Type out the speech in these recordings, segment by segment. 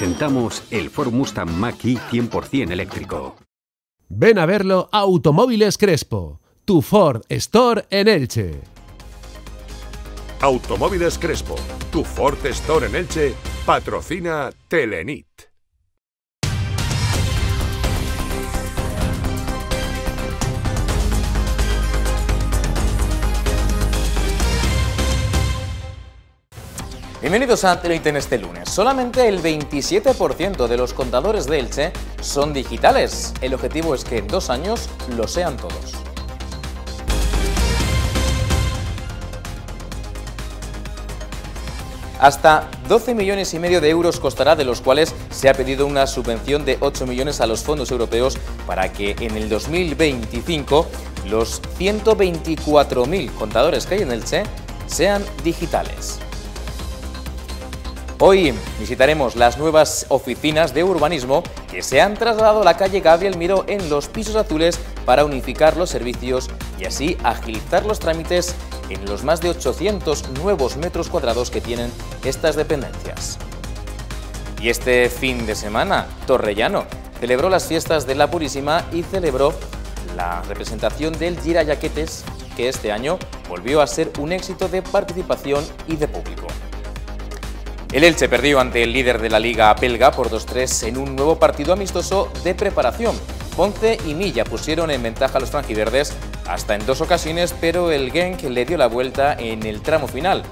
presentamos el Ford Mustang Mach-E 100% eléctrico. Ven a verlo Automóviles Crespo, tu Ford Store en Elche. Automóviles Crespo, tu Ford Store en Elche, patrocina Telenit. Bienvenidos a Teleiten en este lunes. Solamente el 27% de los contadores de Elche son digitales. El objetivo es que en dos años lo sean todos. Hasta 12 millones y medio de euros costará, de los cuales se ha pedido una subvención de 8 millones a los fondos europeos para que en el 2025 los 124.000 contadores que hay en Elche sean digitales. Hoy visitaremos las nuevas oficinas de urbanismo que se han trasladado a la calle Gabriel Miró en los pisos azules para unificar los servicios y así agilizar los trámites en los más de 800 nuevos metros cuadrados que tienen estas dependencias. Y este fin de semana, Torrellano celebró las fiestas de la Purísima y celebró la representación del Gira Yaquetes, que este año volvió a ser un éxito de participación y de público. El Elche perdió ante el líder de la Liga Pelga, por 2-3 en un nuevo partido amistoso de preparación. Ponce y Milla pusieron en ventaja a los franjiverdes hasta en dos ocasiones, pero el Genk le dio la vuelta en el tramo final.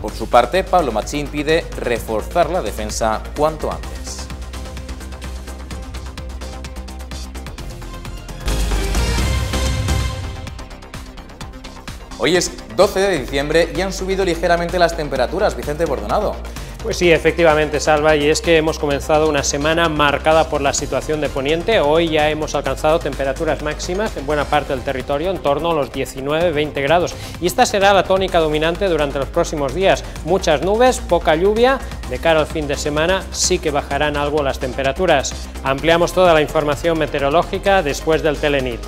Por su parte, Pablo Machín pide reforzar la defensa cuanto antes. Hoy es 12 de diciembre y han subido ligeramente las temperaturas, Vicente Bordonado. Pues sí, efectivamente, Salva, y es que hemos comenzado una semana marcada por la situación de Poniente. Hoy ya hemos alcanzado temperaturas máximas en buena parte del territorio, en torno a los 19-20 grados. Y esta será la tónica dominante durante los próximos días. Muchas nubes, poca lluvia. De cara al fin de semana sí que bajarán algo las temperaturas. Ampliamos toda la información meteorológica después del Telenit.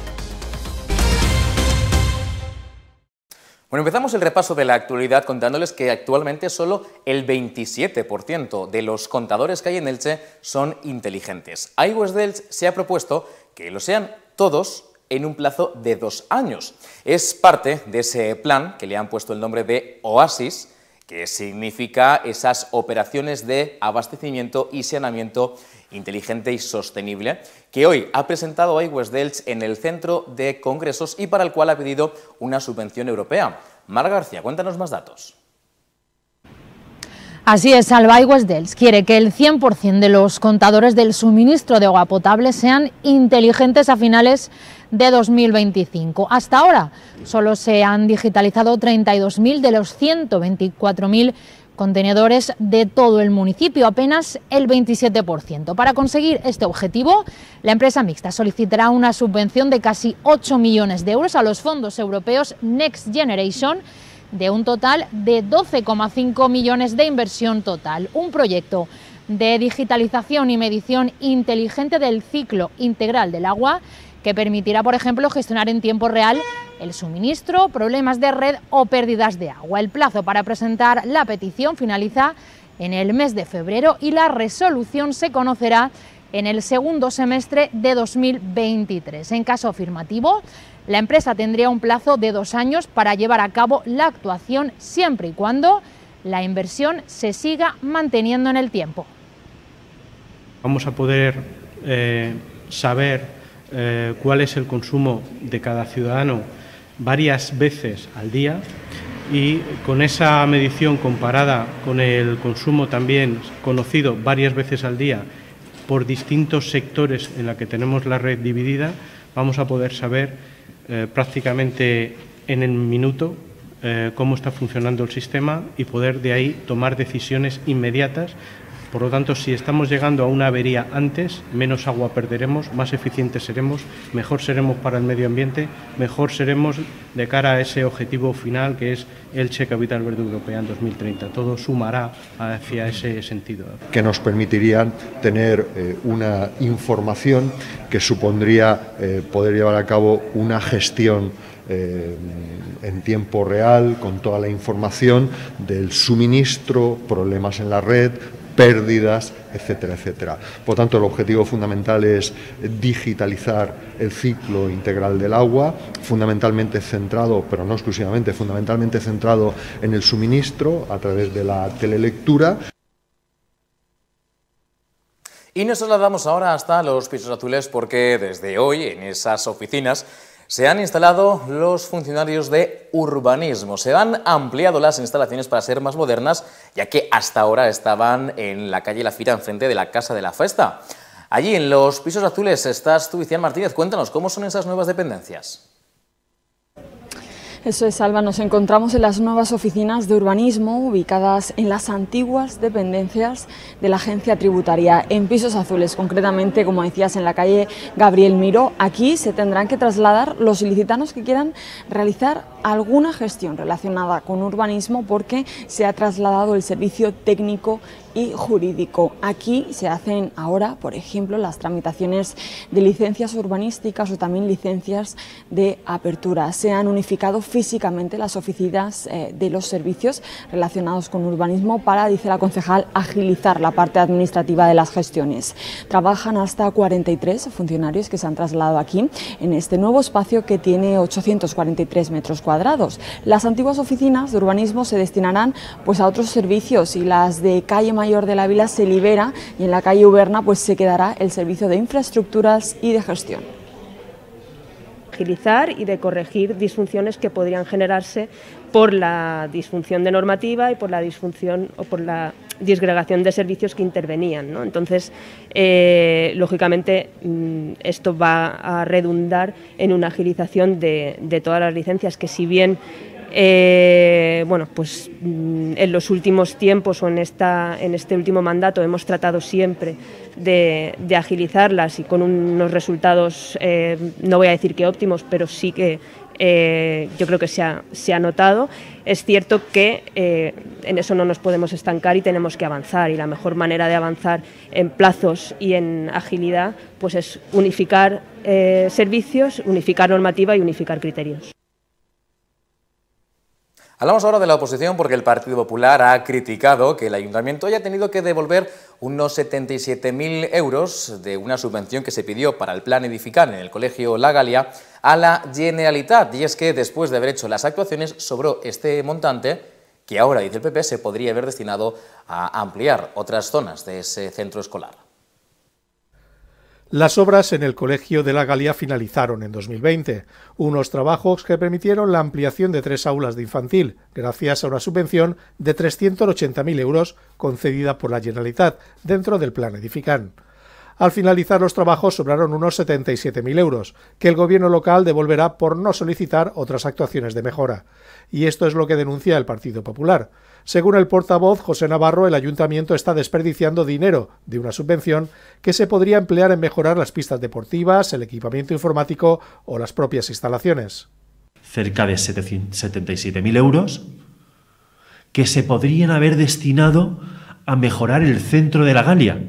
Bueno, empezamos el repaso de la actualidad contándoles que actualmente solo el 27% de los contadores que hay en Elche son inteligentes. iOS se ha propuesto que lo sean todos en un plazo de dos años. Es parte de ese plan que le han puesto el nombre de Oasis, que significa esas operaciones de abastecimiento y saneamiento inteligente y sostenible, que hoy ha presentado iWest Delch en el Centro de Congresos y para el cual ha pedido una subvención europea. Marga García, cuéntanos más datos. Así es, Alba Dels quiere que el 100% de los contadores del suministro de agua potable sean inteligentes a finales de 2025. Hasta ahora solo se han digitalizado 32.000 de los 124.000 contenedores de todo el municipio, apenas el 27%. Para conseguir este objetivo, la empresa mixta solicitará una subvención de casi 8 millones de euros a los fondos europeos Next Generation de un total de 12,5 millones de inversión total. Un proyecto de digitalización y medición inteligente del ciclo integral del agua que permitirá, por ejemplo, gestionar en tiempo real el suministro, problemas de red o pérdidas de agua. El plazo para presentar la petición finaliza en el mes de febrero y la resolución se conocerá en el segundo semestre de 2023. En caso afirmativo, la empresa tendría un plazo de dos años para llevar a cabo la actuación siempre y cuando la inversión se siga manteniendo en el tiempo. Vamos a poder eh, saber eh, cuál es el consumo de cada ciudadano varias veces al día y con esa medición comparada con el consumo también conocido varias veces al día por distintos sectores en la que tenemos la red dividida, vamos a poder saber eh, prácticamente en el minuto eh, cómo está funcionando el sistema y poder de ahí tomar decisiones inmediatas por lo tanto, si estamos llegando a una avería antes, menos agua perderemos, más eficientes seremos, mejor seremos para el medio ambiente, mejor seremos de cara a ese objetivo final que es el Cheque Capital Verde Europea en 2030. Todo sumará hacia ese sentido. Que nos permitirían tener eh, una información que supondría eh, poder llevar a cabo una gestión eh, en tiempo real, con toda la información del suministro, problemas en la red, pérdidas, etcétera, etcétera. Por tanto, el objetivo fundamental es digitalizar el ciclo integral del agua, fundamentalmente centrado, pero no exclusivamente, fundamentalmente centrado en el suministro a través de la telelectura. Y nos trasladamos ahora hasta los pisos azules porque desde hoy en esas oficinas se han instalado los funcionarios de urbanismo. Se han ampliado las instalaciones para ser más modernas, ya que hasta ahora estaban en la calle La Fira, enfrente de la Casa de la Festa. Allí, en los pisos azules, estás tú, Vicente Martínez. Cuéntanos, ¿cómo son esas nuevas dependencias? Eso es, Alba. Nos encontramos en las nuevas oficinas de urbanismo ubicadas en las antiguas dependencias de la agencia tributaria, en pisos azules, concretamente, como decías, en la calle Gabriel Miro. Aquí se tendrán que trasladar los ilicitanos que quieran realizar alguna gestión relacionada con urbanismo porque se ha trasladado el servicio técnico y jurídico. Aquí se hacen ahora, por ejemplo, las tramitaciones de licencias urbanísticas o también licencias de apertura. Se han unificado físicamente las oficinas eh, de los servicios relacionados con urbanismo para, dice la concejal, agilizar la parte administrativa de las gestiones. Trabajan hasta 43 funcionarios que se han trasladado aquí en este nuevo espacio que tiene 843 metros cuadrados cuadrados. Las antiguas oficinas de urbanismo se destinarán pues, a otros servicios y las de calle Mayor de la Vila se libera y en la calle Uberna pues, se quedará el servicio de infraestructuras y de gestión Agilizar y de corregir disfunciones que podrían generarse por la disfunción de normativa y por la disfunción o por la disgregación de servicios que intervenían. Entonces, eh, lógicamente, mm, esto va a redundar en una agilización de, todas las licencias que si bien eh, bueno, pues mm, en los últimos tiempos o en, esta, en este último mandato hemos tratado siempre de, agilizarlas y con unos resultados, eh, no voy a decir que óptimos, pero sí que eh, yo creo que se ha, notado. Es cierto que eh, en eso no nos podemos estancar y tenemos que avanzar y la mejor manera de avanzar en plazos y en agilidad pues es unificar eh, servicios, unificar normativa y unificar criterios. Hablamos ahora de la oposición porque el Partido Popular ha criticado que el ayuntamiento haya tenido que devolver unos 77.000 euros de una subvención que se pidió para el plan edificar en el Colegio La Galia a la Generalitat. Y es que después de haber hecho las actuaciones sobró este montante que ahora, dice el PP, se podría haber destinado a ampliar otras zonas de ese centro escolar. Las obras en el Colegio de la Galia finalizaron en 2020, unos trabajos que permitieron la ampliación de tres aulas de infantil, gracias a una subvención de 380.000 euros concedida por la Generalitat dentro del Plan Edifican. Al finalizar los trabajos sobraron unos 77.000 euros, que el gobierno local devolverá por no solicitar otras actuaciones de mejora. Y esto es lo que denuncia el Partido Popular. Según el portavoz José Navarro, el ayuntamiento está desperdiciando dinero de una subvención que se podría emplear en mejorar las pistas deportivas, el equipamiento informático o las propias instalaciones. Cerca de 77.000 euros que se podrían haber destinado a mejorar el centro de la Galia,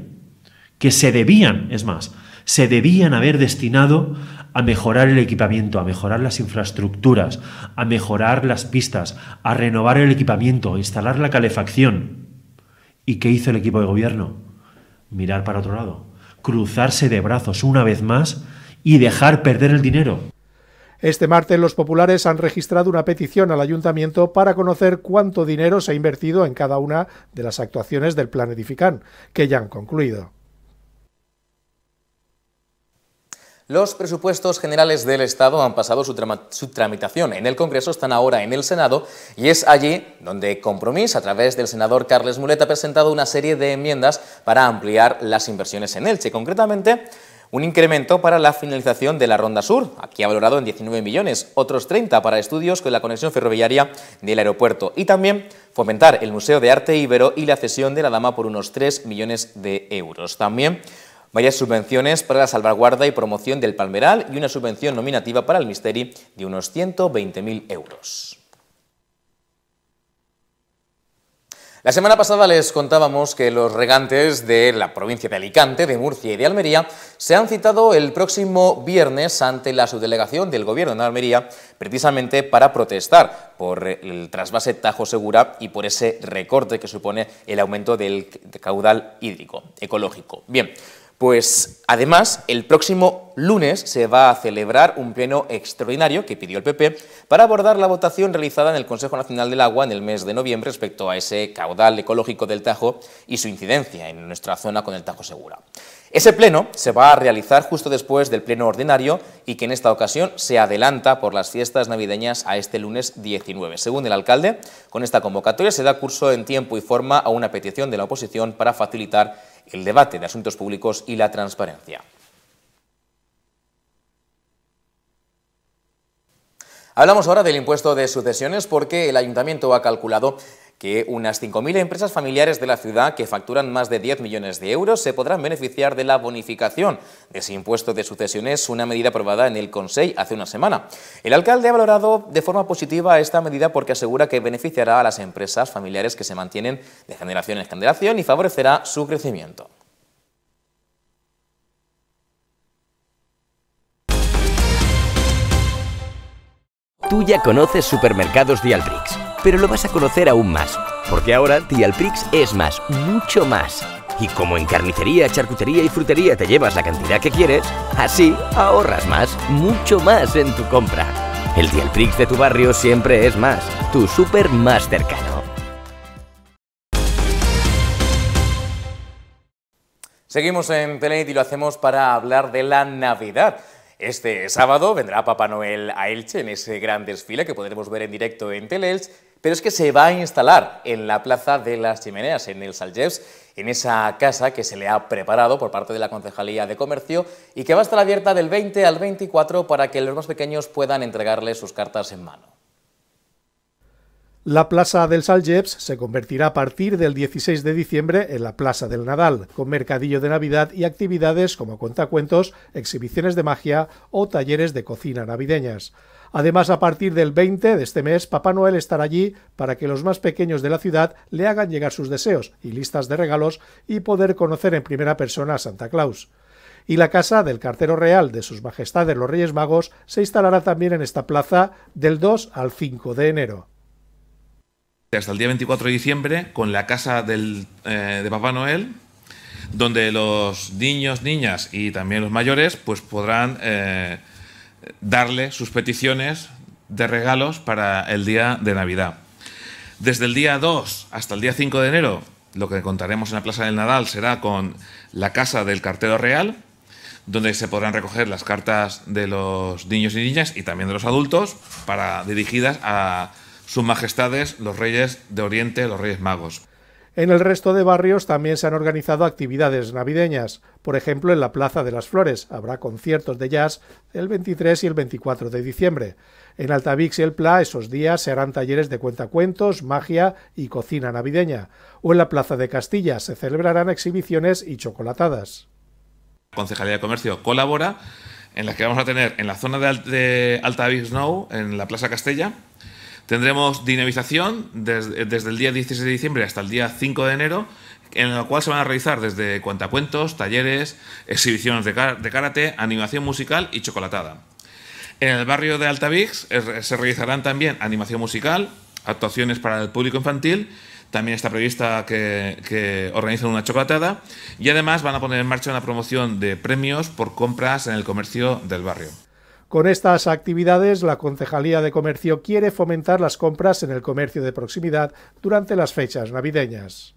que se debían, es más, se debían haber destinado a mejorar el equipamiento, a mejorar las infraestructuras, a mejorar las pistas, a renovar el equipamiento, a instalar la calefacción. ¿Y qué hizo el equipo de gobierno? Mirar para otro lado, cruzarse de brazos una vez más y dejar perder el dinero. Este martes los populares han registrado una petición al ayuntamiento para conocer cuánto dinero se ha invertido en cada una de las actuaciones del plan Edifican, que ya han concluido. Los presupuestos generales del Estado han pasado su, tramitación en el Congreso, están ahora en el Senado y es allí donde Compromís, a través del senador Carles Mulet, ha presentado una serie de enmiendas para ampliar las inversiones en Elche. Concretamente, un incremento para la finalización de la Ronda Sur, aquí ha valorado en 19 millones, otros 30 para estudios con la conexión ferroviaria del aeropuerto y también fomentar el Museo de Arte Ibero y la cesión de la Dama por unos 3 millones de euros. También varias subvenciones para la salvaguarda y promoción del palmeral y una subvención nominativa para el Misteri de unos 120.000 euros. La semana pasada les contábamos que los regantes de la provincia de Alicante, de Murcia y de Almería se han citado el próximo viernes ante la subdelegación del Gobierno de Almería precisamente para protestar por el trasvase Tajo Segura y por ese recorte que supone el aumento del caudal hídrico ecológico. Bien, pues además, el próximo lunes se va a celebrar un pleno extraordinario que pidió el PP para abordar la votación realizada en el Consejo Nacional del Agua en el mes de noviembre respecto a ese caudal ecológico del Tajo y su incidencia en nuestra zona con el Tajo Segura. Ese pleno se va a realizar justo después del pleno ordinario y que en esta ocasión se adelanta por las fiestas navideñas a este lunes 19. Según el alcalde, con esta convocatoria se da curso en tiempo y forma a una petición de la oposición para facilitar el debate de asuntos públicos y la transparencia. Hablamos ahora del impuesto de sucesiones porque el ayuntamiento ha calculado que unas 5.000 empresas familiares de la ciudad que facturan más de 10 millones de euros se podrán beneficiar de la bonificación de ese impuesto de sucesiones, una medida aprobada en el Consejo hace una semana. El alcalde ha valorado de forma positiva esta medida porque asegura que beneficiará a las empresas familiares que se mantienen de generación en generación y favorecerá su crecimiento. Tú ya conoces Supermercados Dialprix pero lo vas a conocer aún más, porque ahora Tialprix es más, mucho más. Y como en carnicería, charcutería y frutería te llevas la cantidad que quieres, así ahorras más, mucho más en tu compra. El Tialprix de tu barrio siempre es más, tu súper más cercano. Seguimos en Aid y lo hacemos para hablar de la Navidad. Este sábado vendrá Papá Noel a Elche en ese gran desfile que podremos ver en directo en Teleelch pero es que se va a instalar en la Plaza de las Chimeneas, en el Salgeps, en esa casa que se le ha preparado por parte de la Concejalía de Comercio y que va a estar abierta del 20 al 24 para que los más pequeños puedan entregarle sus cartas en mano. La plaza del Saljeps se convertirá a partir del 16 de diciembre en la Plaza del Nadal, con mercadillo de Navidad y actividades como contacuentos, exhibiciones de magia o talleres de cocina navideñas. Además, a partir del 20 de este mes, Papá Noel estará allí para que los más pequeños de la ciudad le hagan llegar sus deseos y listas de regalos y poder conocer en primera persona a Santa Claus y la casa del cartero real de sus majestades los Reyes Magos se instalará también en esta plaza del 2 al 5 de enero hasta el día 24 de diciembre con la casa eh, de Papá Noel, donde los niños, niñas y también los mayores pues podrán eh, darle sus peticiones de regalos para el día de Navidad. Desde el día 2 hasta el día 5 de enero, lo que contaremos en la Plaza del Nadal será con la casa del cartero real, donde se podrán recoger las cartas de los niños y niñas y también de los adultos para dirigidas a sus majestades, los reyes de Oriente, los reyes magos. En el resto de barrios también se han organizado actividades navideñas. Por ejemplo, en la Plaza de las Flores habrá conciertos de jazz el 23 y el 24 de diciembre. En Altavix y El Pla esos días se harán talleres de cuentacuentos, magia y cocina navideña. O en la Plaza de Castilla se celebrarán exhibiciones y chocolatadas. La Concejalía de Comercio colabora en las que vamos a tener en la zona de, Altavix Now, en la Plaza Castella, Tendremos dinamización eh, desde, el día 16 de diciembre hasta el día 5 de enero, en la cual se van a realizar desde cuentacuentos, talleres, exhibiciones de, karate, animación musical y chocolatada. En el barrio de Altavix se realizarán también animación musical, actuaciones para el público infantil, también está prevista que, que una chocolatada y además van a poner en marcha una promoción de premios por compras en el comercio del barrio. Con estas actividades, la Concejalía de Comercio quiere fomentar las compras en el comercio de proximidad durante las fechas navideñas.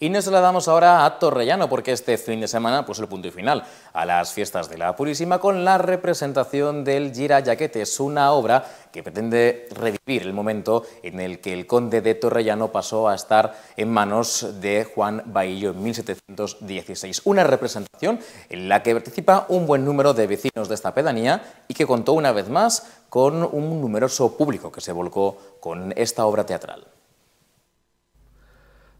Y nos la damos ahora a Torrellano, porque este fin de semana pues el punto y final a las fiestas de la Purísima con la representación del Gira Es una obra que pretende revivir el momento en el que el conde de Torrellano pasó a estar en manos de Juan Baillo en 1716. Una representación en la que participa un buen número de vecinos de esta pedanía y que contó una vez más con un numeroso público que se volcó con esta obra teatral.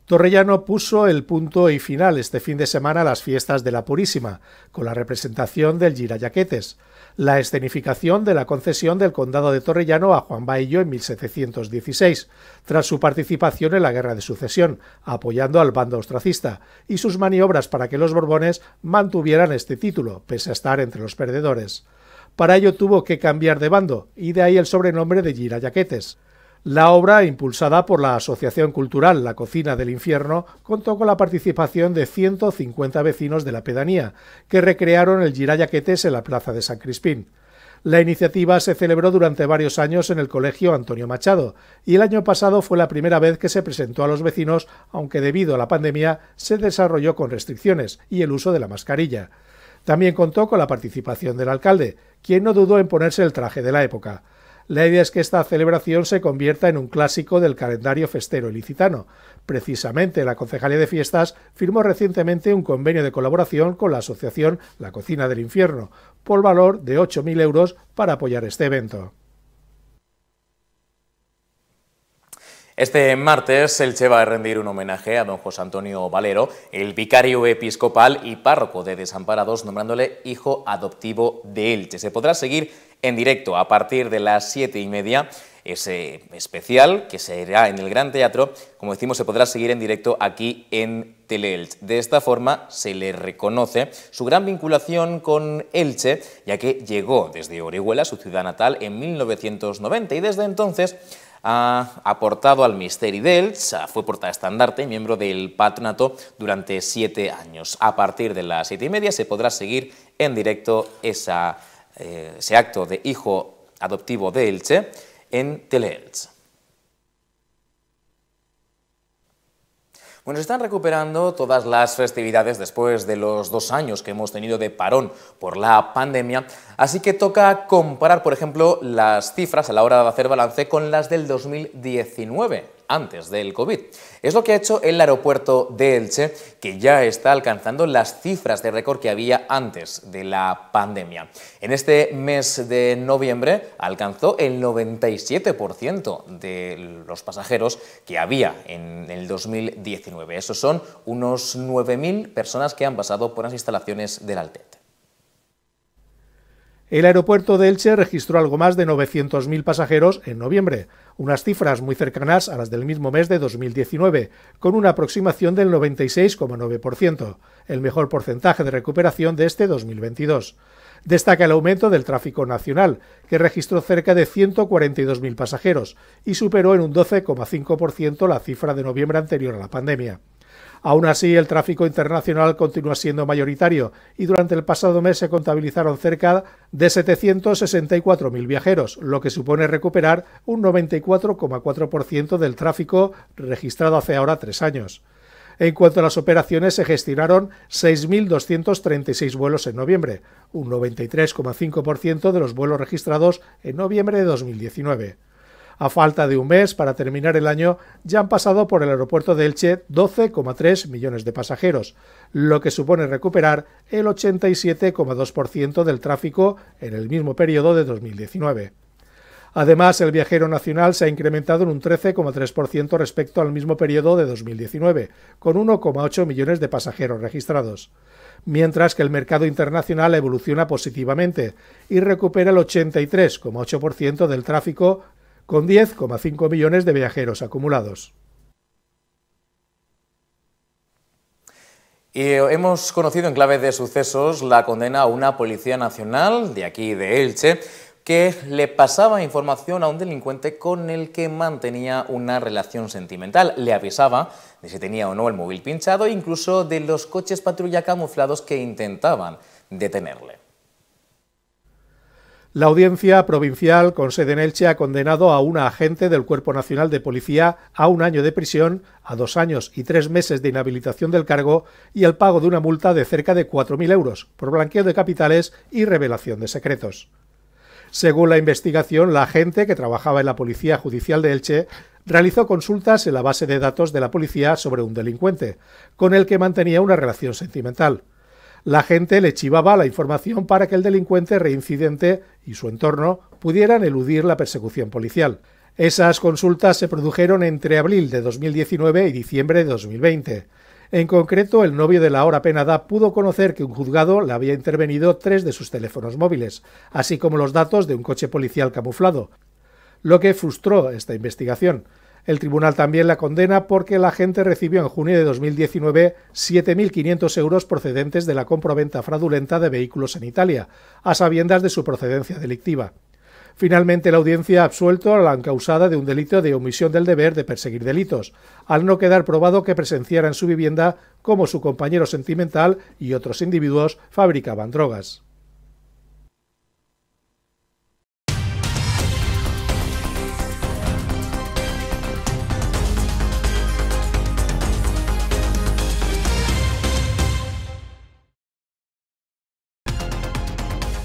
Torrellano puso el punto y final este fin de semana a las fiestas de la Purísima, con la representación del Girayaquetes, la escenificación de la concesión del condado de Torrellano a Juan Baillo en 1716, tras su participación en la Guerra de Sucesión, apoyando al bando ostracista, y sus maniobras para que los Borbones mantuvieran este título, pese a estar entre los perdedores. Para ello tuvo que cambiar de bando, y de ahí el sobrenombre de Girayaquetes. La obra, impulsada por la Asociación Cultural La Cocina del Infierno, contó con la participación de 150 vecinos de la pedanía, que recrearon el Girayaquetes en la Plaza de San Crispín. La iniciativa se celebró durante varios años en el Colegio Antonio Machado, y el año pasado fue la primera vez que se presentó a los vecinos, aunque debido a la pandemia se desarrolló con restricciones y el uso de la mascarilla. También contó con la participación del alcalde, quien no dudó en ponerse el traje de la época. La idea es que esta celebración se convierta en un clásico del calendario festero ilicitano. Precisamente, la Concejalía de Fiestas firmó recientemente un convenio de colaboración con la asociación La Cocina del Infierno, por valor de 8.000 euros para apoyar este evento. Este martes Elche va a rendir un homenaje a don José Antonio Valero, el vicario episcopal y párroco de Desamparados, nombrándole hijo adoptivo de Elche. Se podrá seguir en directo a partir de las siete y media ese especial que se será en el Gran Teatro, como decimos, se podrá seguir en directo aquí en Teleelch. De esta forma se le reconoce su gran vinculación con Elche, ya que llegó desde Orihuela, su ciudad natal, en 1990 y desde entonces ha aportado al Misteri d'Elx, fue portaestandarte, miembro del patronato durante siete años. A partir de las siete y media se podrá seguir en directo eh, ese acto de hijo adoptivo de Elche en Teleelch. Bueno, se están recuperando todas las festividades después de los dos años que hemos tenido de parón por la pandemia, así que toca comparar, por ejemplo, las cifras a la hora de hacer balance con las del 2019 antes del COVID. Es lo que ha hecho el aeropuerto de Elche, que ya está alcanzando las cifras de récord que había antes de la pandemia. En este mes de noviembre alcanzó el 97% de los pasajeros que había en el 2019. Esos son unos 9.000 personas que han pasado por las instalaciones del Alte. El aeropuerto de Elche registró algo más de 900.000 pasajeros en noviembre, unas cifras muy cercanas a las del mismo mes de 2019, con una aproximación del 96,9%, el mejor porcentaje de recuperación de este 2022. Destaca el aumento del tráfico nacional, que registró cerca de 142.000 pasajeros y superó en un 12,5% la cifra de noviembre anterior a la pandemia. Aún así, el tráfico internacional continúa siendo mayoritario y durante el pasado mes se contabilizaron cerca de 764.000 viajeros, lo que supone recuperar un 94,4% del tráfico registrado hace ahora tres años. En cuanto a las operaciones, se gestionaron 6.236 vuelos en noviembre, un 93,5% de los vuelos registrados en noviembre de 2019. A falta de un mes para terminar el año, ya han pasado por el aeropuerto de Elche 12,3 millones de pasajeros, lo que supone recuperar el 87,2% del tráfico en el mismo periodo de 2019. Además, el viajero nacional se ha incrementado en un 13,3% respecto al mismo periodo de 2019, con 1,8 millones de pasajeros registrados, mientras que el mercado internacional evoluciona positivamente y recupera el 83,8% del tráfico con 10,5 millones de viajeros acumulados. Y eh, hemos conocido en clave de sucesos la condena a una policía nacional de aquí, de Elche, que le pasaba información a un delincuente con el que mantenía una relación sentimental. Le avisaba de si tenía o no el móvil pinchado, incluso de los coches patrulla camuflados que intentaban detenerle. La audiencia provincial con sede en Elche ha condenado a una agente del Cuerpo Nacional de Policía a un año de prisión, a dos años y tres meses de inhabilitación del cargo y al pago de una multa de cerca de 4.000 euros por blanqueo de capitales y revelación de secretos. Según la investigación, la agente que trabajaba en la Policía Judicial de Elche realizó consultas en la base de datos de la policía sobre un delincuente, con el que mantenía una relación sentimental la gente le chivaba la información para que el delincuente reincidente y su entorno pudieran eludir la persecución policial. Esas consultas se produjeron entre abril de 2019 y diciembre de 2020. En concreto, el novio de la hora penada pudo conocer que un juzgado le había intervenido tres de sus teléfonos móviles, así como los datos de un coche policial camuflado, lo que frustró esta investigación. El tribunal también la condena porque la gente recibió en junio de 2019 7.500 euros procedentes de la compraventa fraudulenta de vehículos en Italia, a sabiendas de su procedencia delictiva. Finalmente, la audiencia ha absuelto a la encausada de un delito de omisión del deber de perseguir delitos, al no quedar probado que presenciara en su vivienda cómo su compañero sentimental y otros individuos fabricaban drogas.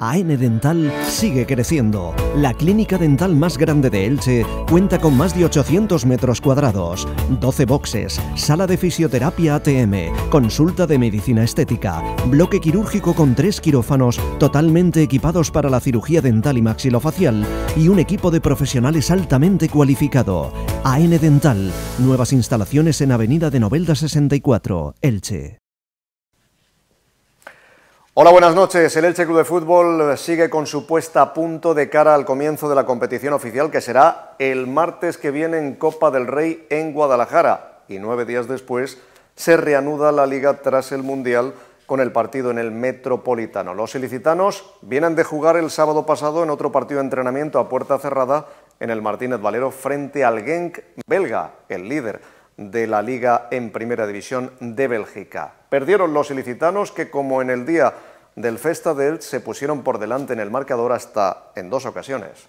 AN Dental sigue creciendo. La clínica dental más grande de Elche cuenta con más de 800 metros cuadrados, 12 boxes, sala de fisioterapia ATM, consulta de medicina estética, bloque quirúrgico con tres quirófanos totalmente equipados para la cirugía dental y maxilofacial y un equipo de profesionales altamente cualificado. AN Dental, nuevas instalaciones en Avenida de Novelda 64, Elche. Hola, buenas noches. El Elche Club de Fútbol sigue con su puesta a punto de cara al comienzo de la competición oficial que será el martes que viene en Copa del Rey en Guadalajara y nueve días después se reanuda la liga tras el Mundial con el partido en el Metropolitano. Los ilicitanos vienen de jugar el sábado pasado en otro partido de entrenamiento a puerta cerrada en el Martínez Valero frente al Genk belga, el líder de la liga en primera división de Bélgica. Perdieron los ilicitanos que como en el día del Festa de Elche se pusieron por delante en el marcador hasta en dos ocasiones.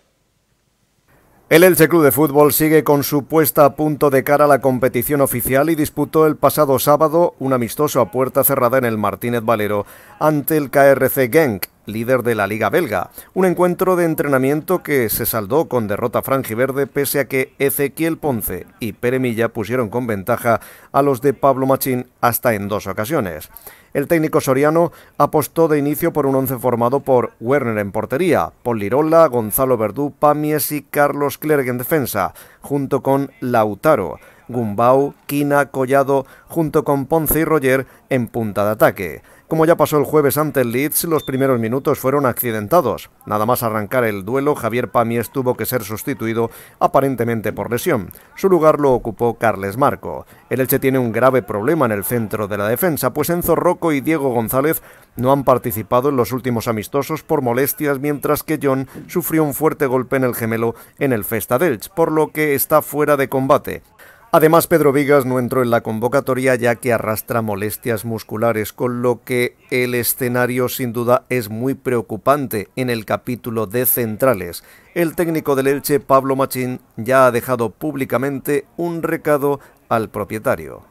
El Elche Club de Fútbol sigue con su puesta a punto de cara a la competición oficial y disputó el pasado sábado un amistoso a puerta cerrada en el Martínez Valero ante el KRC Genk líder de la Liga Belga. Un encuentro de entrenamiento que se saldó con derrota franjiverde pese a que Ezequiel Ponce y Pere Milla pusieron con ventaja a los de Pablo Machín hasta en dos ocasiones. El técnico soriano apostó de inicio por un once formado por Werner en portería, Polirola, Gonzalo Verdú, Pamies y Carlos Clergue en defensa, junto con Lautaro, Gumbau, Quina, Collado, junto con Ponce y Roger en punta de ataque. Como ya pasó el jueves ante el Leeds, los primeros minutos fueron accidentados. Nada más arrancar el duelo, Javier Pamies tuvo que ser sustituido aparentemente por lesión. Su lugar lo ocupó Carles Marco. El Elche tiene un grave problema en el centro de la defensa, pues Enzo Rocco y Diego González no han participado en los últimos amistosos por molestias, mientras que John sufrió un fuerte golpe en el gemelo en el Festa d'Elche, por lo que está fuera de combate. Además, Pedro Vigas no entró en la convocatoria ya que arrastra molestias musculares, con lo que el escenario sin duda es muy preocupante en el capítulo de centrales. El técnico del Elche, Pablo Machín, ya ha dejado públicamente un recado al propietario.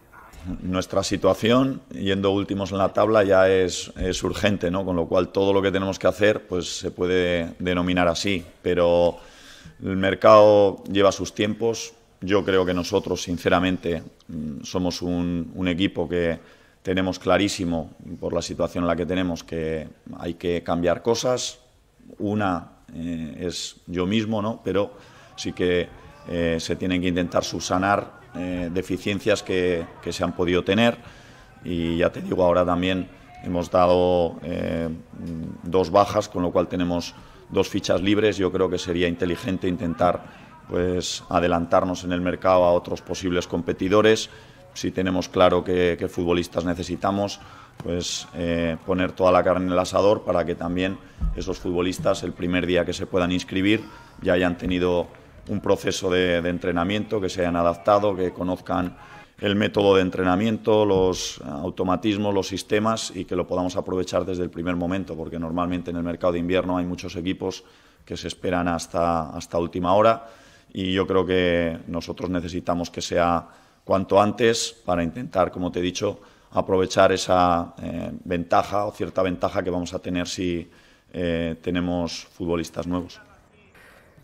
Nuestra situación, yendo últimos en la tabla, ya es, es urgente, ¿no? con lo cual todo lo que tenemos que hacer pues, se puede denominar así, pero el mercado lleva sus tiempos, yo creo que nosotros, sinceramente, mm, somos un, equipo que tenemos clarísimo, por la situación en la que tenemos, que hay que cambiar cosas. Una eh, es yo mismo, ¿no? pero sí que eh, se tienen que intentar subsanar eh, deficiencias que, que, se han podido tener. Y ya te digo, ahora también hemos dado dos bajas, con lo cual tenemos dos fichas libres. Yo creo que sería inteligente intentar pues adelantarnos en el mercado a otros posibles competidores. Si tenemos claro qué, futbolistas necesitamos, pues eh, poner toda la carne en el asador para que también esos futbolistas el primer día que se puedan inscribir ya hayan tenido un proceso de, entrenamiento, que se hayan adaptado, que conozcan el método de entrenamiento, los automatismos, los sistemas y que lo podamos aprovechar desde el primer momento, porque normalmente en el mercado de invierno hay muchos equipos que se esperan hasta, hasta última hora y yo creo que nosotros necesitamos que sea cuanto antes para intentar, como te he dicho, aprovechar esa eh, ventaja o cierta ventaja que vamos a tener si eh, tenemos futbolistas nuevos.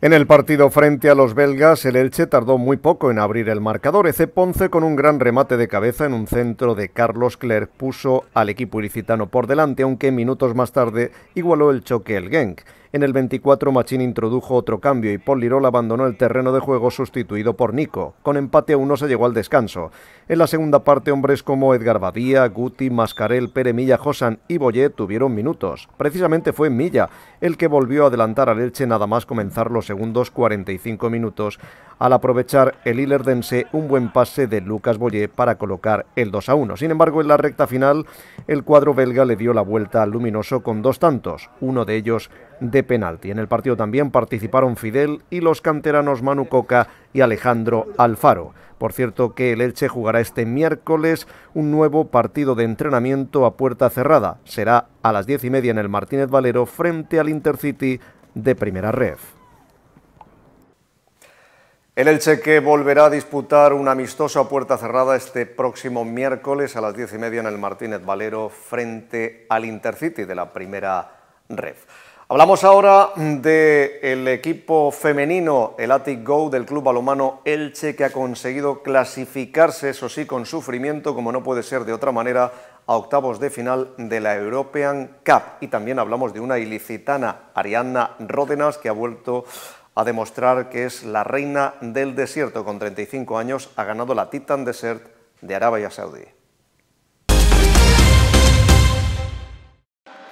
En el partido frente a los belgas, el Elche tardó muy poco en abrir el marcador. Eze Ponce, con un gran remate de cabeza en un centro de Carlos Clerc, puso al equipo ilicitano por delante, aunque minutos más tarde igualó el choque el Genk. En el 24, Machín introdujo otro cambio y Paul Lirol abandonó el terreno de juego sustituido por Nico. Con empate a uno se llegó al descanso. En la segunda parte, hombres como Edgar Badía, Guti, Mascarel, Milla, Josan y Boyet tuvieron minutos. Precisamente fue Milla el que volvió a adelantar al Elche nada más comenzar los segundos 45 minutos, al aprovechar el hilerdense un buen pase de Lucas Boyé para colocar el 2 a 1. Sin embargo, en la recta final, el cuadro belga le dio la vuelta al luminoso con dos tantos, uno de ellos de penalti. En el partido también participaron Fidel y los canteranos Manu Coca y Alejandro Alfaro. Por cierto que el Elche jugará este miércoles un nuevo partido de entrenamiento a puerta cerrada. Será a las diez y media en el Martínez Valero frente al Intercity de Primera Red. El Elche que volverá a disputar una amistosa puerta cerrada este próximo miércoles a las diez y media en el Martínez Valero frente al Intercity de la Primera Red. Hablamos ahora del equipo femenino, el Attic Go del Club Balomano Elche, que ha conseguido clasificarse, eso sí, con sufrimiento, como no puede ser de otra manera, a octavos de final de la European Cup. Y también hablamos de una ilicitana, Arianna Ródenas, que ha vuelto a demostrar que es la reina del desierto. Con 35 años ha ganado la Titan Desert de Arabia Saudí.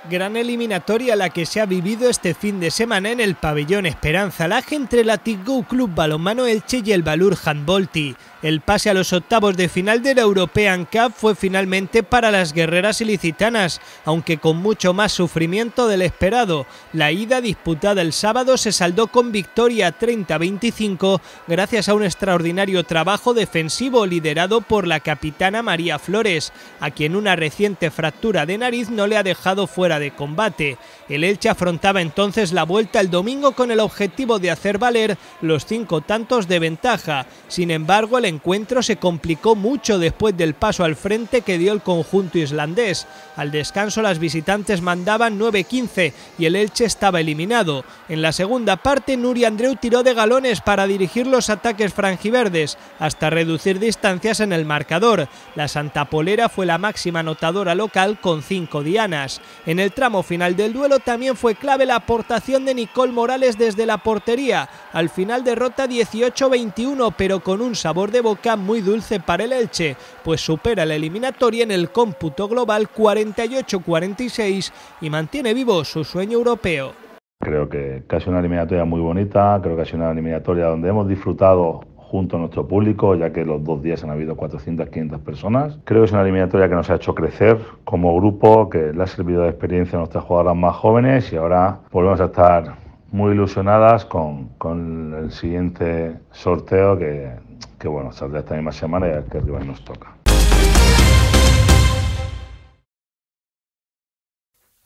Gran eliminatoria la que se ha vivido este fin de semana en el pabellón Esperanza Laje entre la Tigou Club Balonmano Elche y el Balur Handbolti. El pase a los octavos de final de la European Cup fue finalmente para las guerreras ilicitanas, aunque con mucho más sufrimiento del esperado. La ida disputada el sábado se saldó con victoria 30-25 gracias a un extraordinario trabajo defensivo liderado por la capitana María Flores, a quien una reciente fractura de nariz no le ha dejado fuera de combate. El Elche afrontaba entonces la vuelta el domingo con el objetivo de hacer valer los cinco tantos de ventaja. Sin embargo, el encuentro se complicó mucho después del paso al frente que dio el conjunto islandés. Al descanso las visitantes mandaban 9-15 y el Elche estaba eliminado. En la segunda parte, Nuri Andreu tiró de galones para dirigir los ataques frangiverdes hasta reducir distancias en el marcador. La Santa Polera fue la máxima anotadora local con cinco dianas. En en el tramo final del duelo también fue clave la aportación de Nicole Morales desde la portería. Al final derrota 18-21, pero con un sabor de boca muy dulce para el Elche, pues supera la eliminatoria en el cómputo global 48-46 y mantiene vivo su sueño europeo. Creo que, casi una eliminatoria muy bonita, creo que ha sido una eliminatoria donde hemos disfrutado junto a nuestro público, ya que los dos días han habido 400, 500 personas. Creo que es una eliminatoria que nos ha hecho crecer como grupo, que le ha servido de experiencia a nuestras jugadoras más jóvenes y ahora volvemos a estar muy ilusionadas con, el siguiente sorteo que, que bueno, saldrá esta misma semana y a ver qué nos toca.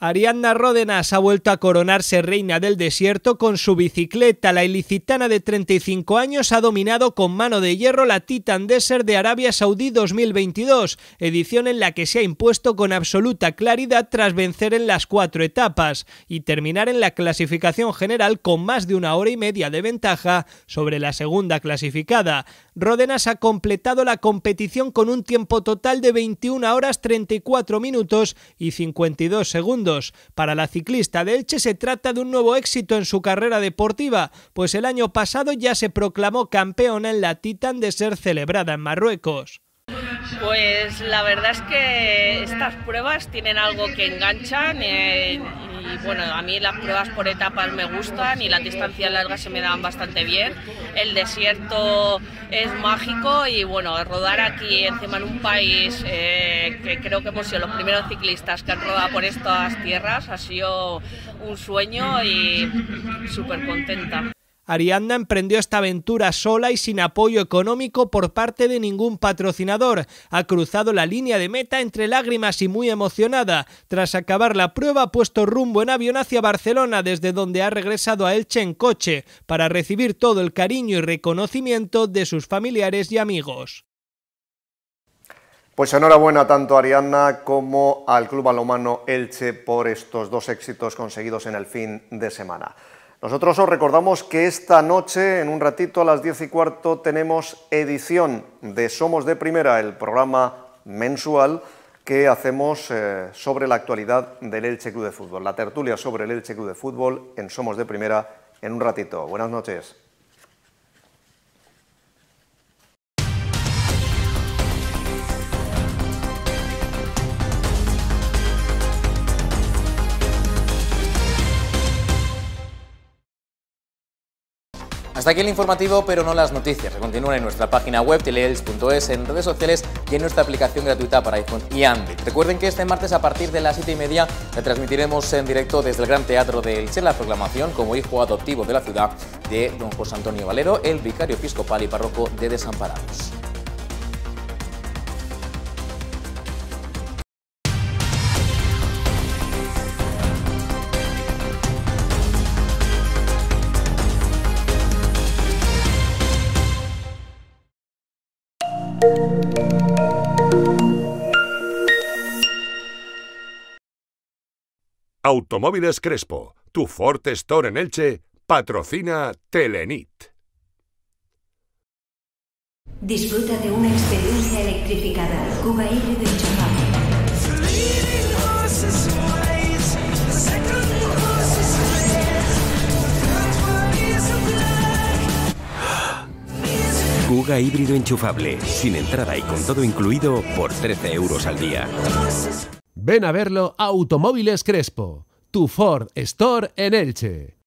Arianna Ródenas ha vuelto a coronarse reina del desierto con su bicicleta. La ilicitana de 35 años ha dominado con mano de hierro la Titan Desert de Arabia Saudí 2022, edición en la que se ha impuesto con absoluta claridad tras vencer en las cuatro etapas y terminar en la clasificación general con más de una hora y media de ventaja sobre la segunda clasificada. Ródenas ha completado la competición con un tiempo total de 21 horas 34 minutos y 52 segundos. Para la ciclista de Elche se trata de un nuevo éxito en su carrera deportiva, pues el año pasado ya se proclamó campeona en la Titan de ser celebrada en Marruecos. Pues la verdad es que estas pruebas tienen algo que enganchan. en y bueno, a mí las pruebas por etapas me gustan y las distancias largas se me dan bastante bien. El desierto es mágico y bueno, rodar aquí encima en un país eh, que creo que hemos sido los primeros ciclistas que han rodado por estas tierras ha sido un sueño y súper contenta. Ariadna emprendió esta aventura sola y sin apoyo económico por parte de ningún patrocinador. Ha cruzado la línea de meta entre lágrimas y muy emocionada. Tras acabar la prueba ha puesto rumbo en avión hacia Barcelona, desde donde ha regresado a Elche en coche, para recibir todo el cariño y reconocimiento de sus familiares y amigos. Pues enhorabuena tanto a Ariadna como al Club Alomano Elche por estos dos éxitos conseguidos en el fin de semana. Nosotros os recordamos que esta noche, en un ratito, a las diez y cuarto, tenemos edición de Somos de Primera, el programa mensual que hacemos eh, sobre la actualidad del Elche Club de Fútbol. La tertulia sobre el Elche Club de Fútbol en Somos de Primera en un ratito. Buenas noches. Hasta aquí el informativo, pero no las noticias. Se en nuestra página web, teleels.es, en redes sociales y en nuestra aplicación gratuita para iPhone y Android. Recuerden que este martes a partir de las 7 y media le transmitiremos en directo desde el Gran Teatro de Che la proclamación como hijo adoptivo de la ciudad de don José Antonio Valero, el vicario episcopal y párroco de Desamparados. Automóviles Crespo, tu Ford Store en Elche, patrocina Telenit. Disfruta de una experiencia electrificada. Cuga híbrido enchufable. Cuga híbrido enchufable, sin entrada y con todo incluido por 13 euros al día. Ven a verlo Automóviles Crespo, tu Ford Store en Elche.